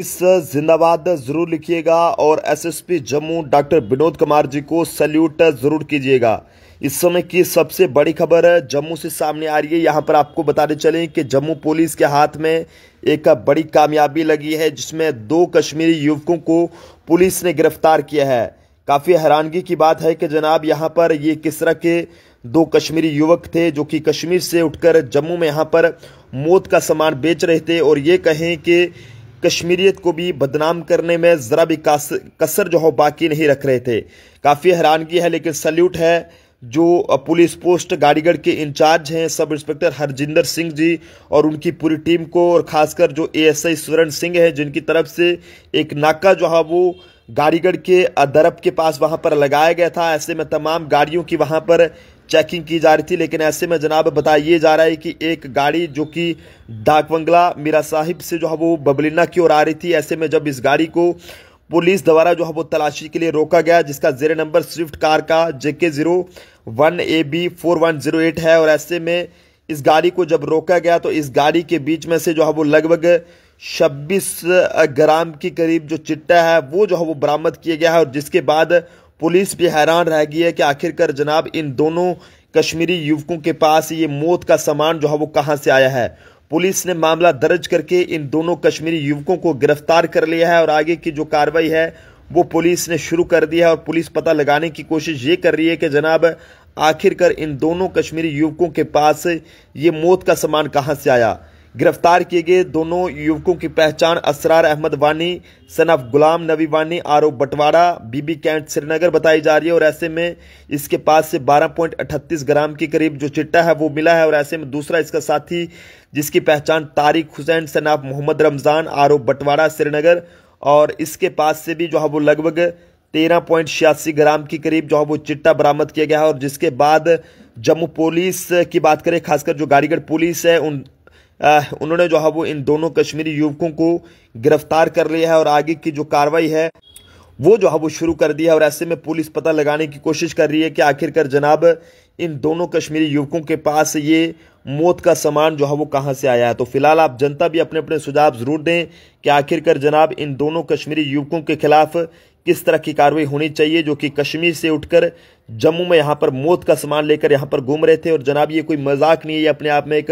जिंदाबाद जरूर लिखिएगा और एसएसपी जम्मू डॉक्टर विनोद कुमार जी को सल्यूट जरूर कीजिएगा इस समय की सबसे बड़ी खबर जम्मू से सामने आ रही है यहाँ पर आपको बताने चलें कि जम्मू पुलिस के हाथ में एक बड़ी कामयाबी लगी है जिसमें दो कश्मीरी युवकों को पुलिस ने गिरफ्तार किया है काफ़ी हैरानगी की बात है कि जनाब यहाँ पर ये किस तरह के दो कश्मीरी युवक थे जो कि कश्मीर से उठकर जम्मू में यहाँ पर मौत का सामान बेच रहे थे और ये कहें कि कश्मीरियत को भी बदनाम करने में ज़रा भी कसर जो हो बाकी नहीं रख रहे थे काफ़ी हैरानगी है लेकिन सल्यूट है जो पुलिस पोस्ट गाड़ीगढ़ के इंचार्ज हैं सब इंस्पेक्टर हरजिंदर सिंह जी और उनकी पूरी टीम को और खासकर जो एएसआई सुरण सिंह हैं जिनकी तरफ से एक नाका जो है वो गाड़ीगढ़ के दरब के पास वहाँ पर लगाया गया था ऐसे में तमाम गाड़ियों की वहाँ पर चेकिंग की जा रही थी लेकिन ऐसे में जनाब बताइए जा रहा है कि एक गाड़ी जो कि डाकबंगला मीरा साहिब से जो है वो बबलिना की ओर आ रही थी ऐसे में जब इस गाड़ी को पुलिस द्वारा जो है वो तलाशी के लिए रोका गया जिसका जेरे नंबर स्विफ्ट कार का JK zero one A B four one zero eight है और ऐसे में इस गाड़ी को जब रोका गया तो इस गाड़ी के बीच में से जो है वो लगभग छब्बीस ग्राम के करीब जो चिट्टा है वो जो है वो बरामद किया गया है और जिसके बाद पुलिस भी हैरान रह गई है कि आखिरकार जनाब इन दोनों कश्मीरी युवकों के पास ये मौत का सामान जो है वो कहाँ से आया है पुलिस ने मामला दर्ज करके इन दोनों कश्मीरी युवकों को गिरफ्तार कर लिया है और आगे की जो कार्रवाई है वो पुलिस ने शुरू कर दिया है और पुलिस पता लगाने की कोशिश ये कर रही है कि जनाब आखिरकार इन दोनों कश्मीरी युवकों के पास ये मौत का सामान कहाँ से आया गिरफ्तार किए गए दोनों युवकों की पहचान असरार अहमद वानी सन ऑफ गुलाम नबी वानी आरोप बटवाड़ा बीबी कैंट श्रीनगर बताई जा रही है और ऐसे में इसके पास से 12.38 ग्राम के करीब जो चिट्टा है वो मिला है और ऐसे में दूसरा इसका साथी जिसकी पहचान तारिक हुसैन सन ऑफ मोहम्मद रमज़ान आरोप बटवाड़ा श्रीनगर और इसके पास से भी जो है वो लगभग तेरह पॉइंट छियासी ग्राम के करीब जो है वो चिट्टा बरामद किया गया है और जिसके बाद जम्मू पुलिस की बात करें खासकर जो गाड़ीगढ़ पुलिस है उन उन्होंने जो है वो इन दोनों कश्मीरी युवकों को गिरफ्तार कर लिया है और आगे की जो कार्रवाई है वो जो है वो शुरू कर दिया है और ऐसे में पुलिस पता लगाने की कोशिश कर रही है कि आखिरकार जनाब इन दोनों कश्मीरी युवकों के पास ये मौत का सामान जो है वो कहाँ से आया है तो फिलहाल आप जनता भी अपने अपने सुझाव ज़रूर दें कि आखिरकार जनाब इन दोनों कश्मीरी युवकों के खिलाफ किस तरह की कार्रवाई होनी चाहिए जो कि कश्मीर से उठकर जम्मू में यहाँ पर मौत का सामान लेकर यहाँ पर घूम रहे थे और जनाब ये कोई मजाक नहीं है ये अपने आप में एक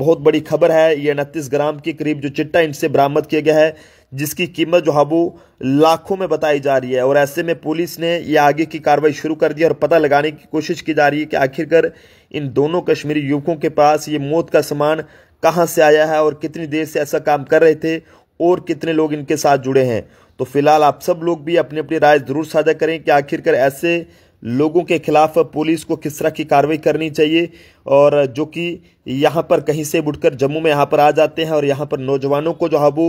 बहुत बड़ी खबर है ये उनतीस ग्राम के करीब जो चिट्टा इनसे बरामद किया गया है जिसकी कीमत जो हाबू लाखों में बताई जा रही है और ऐसे में पुलिस ने ये आगे की कार्रवाई शुरू कर दी और पता लगाने की कोशिश की जा रही है कि आखिरकार इन दोनों कश्मीरी युवकों के पास ये मौत का सामान कहाँ से आया है और कितनी देर से ऐसा काम कर रहे थे और कितने लोग इनके साथ जुड़े हैं तो फिलहाल आप सब लोग भी अपनी अपनी राय जरूर साझा करें कि आखिरकार ऐसे लोगों के खिलाफ पुलिस को किस तरह की कार्रवाई करनी चाहिए और जो कि यहाँ पर कहीं से उठकर जम्मू में यहाँ पर आ जाते हैं और यहाँ पर नौजवानों को जो है वो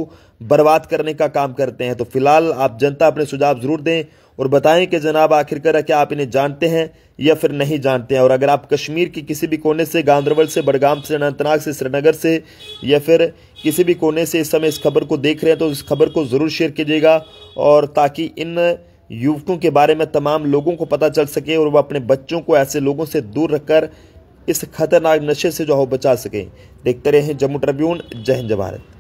बर्बाद करने का काम करते हैं तो फिलहाल आप जनता अपने सुझाव ज़रूर दें और बताएं कि जनाब आखिरकार क्या आप इन्हें जानते हैं या फिर नहीं जानते हैं और अगर आप कश्मीर के किसी भी कोने से गांधरबल से बड़गाम से अनंतनाग से श्रीनगर से या फिर किसी भी कोने से इस समय इस खबर को देख रहे हैं तो इस खबर को ज़रूर शेयर कीजिएगा और ताकि इन युवकों के बारे में तमाम लोगों को पता चल सके और वह अपने बच्चों को ऐसे लोगों से दूर रखकर इस खतरनाक नशे से जो हो बचा सकें देखते रहें जम्मू ट्रिब्यून जय हिंद भारत